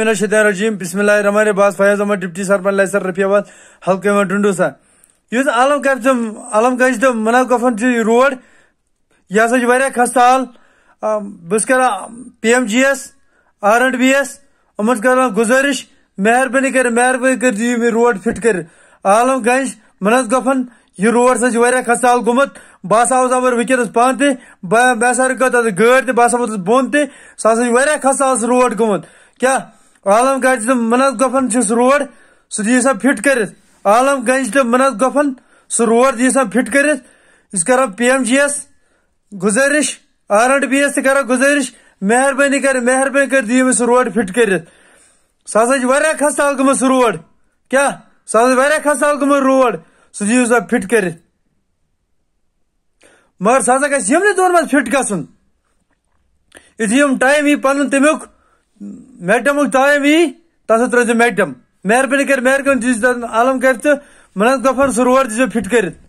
रजीम बिस्मिल्लाहिर्रहमानिर्रहीम डिप्टी सरपंच लाइसर रफियाबाद हल्के में डुंडूसा यह आलम कर आलम कर तो मनकफन रोड यह हसा खस्ता हाल बस कर P M G S R and B S इन कर गुजारिश मेहरबानी कर मेहरबानी कर दिव यह रोड फिट कर आलम गंज मनकफन यह रोड सह खस्ता हाल गुमत बह हसा आस आवर पान ते बह हसा तथा गाड़ी ते बह हसा बोन ते सह खस्ता हाल रोड गुमत क्या आलम गंज तो मनत गोफन रोड सह दा फिट कर आलम गंज तो मनत गोफन सह रोड दी सा फिट कर पी एम जी एस गुजारिश आर एंड बी एस तरह गुजारिश महरबानी कर महरबानी कर दी सह रोड फिट कर सह खस्ताल गुम सह रोड क्या सह खस्ताल गुम रोड सह दी सा फिट कर मगर सह गए यमन दिन फिट गुन यु टाइम यी पन तमुक Mehdemuk daimi tasa turunca mehdem. Meğer beni ker meğer gönül cüzdan alım kerti. Mınan kafanı soru var diye fit kerit.